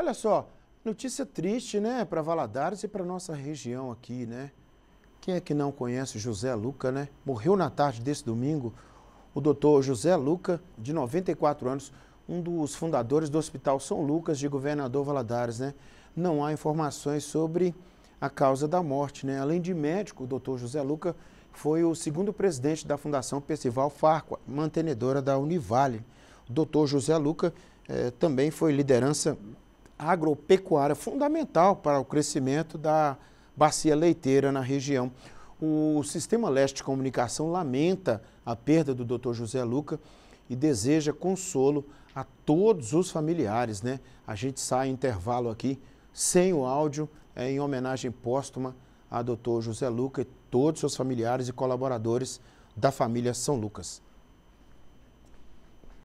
Olha só, notícia triste, né, para Valadares e para nossa região aqui, né? Quem é que não conhece José Luca, né? Morreu na tarde desse domingo o doutor José Luca, de 94 anos, um dos fundadores do Hospital São Lucas de Governador Valadares, né? Não há informações sobre a causa da morte, né? Além de médico, o doutor José Luca foi o segundo presidente da Fundação Percival Farco, mantenedora da Univale. O doutor José Luca eh, também foi liderança agropecuária fundamental para o crescimento da bacia leiteira na região. O Sistema Leste de Comunicação lamenta a perda do Dr. José Luca e deseja consolo a todos os familiares, né? A gente sai intervalo aqui sem o áudio é, em homenagem póstuma a Dr. José Luca e todos os seus familiares e colaboradores da família São Lucas.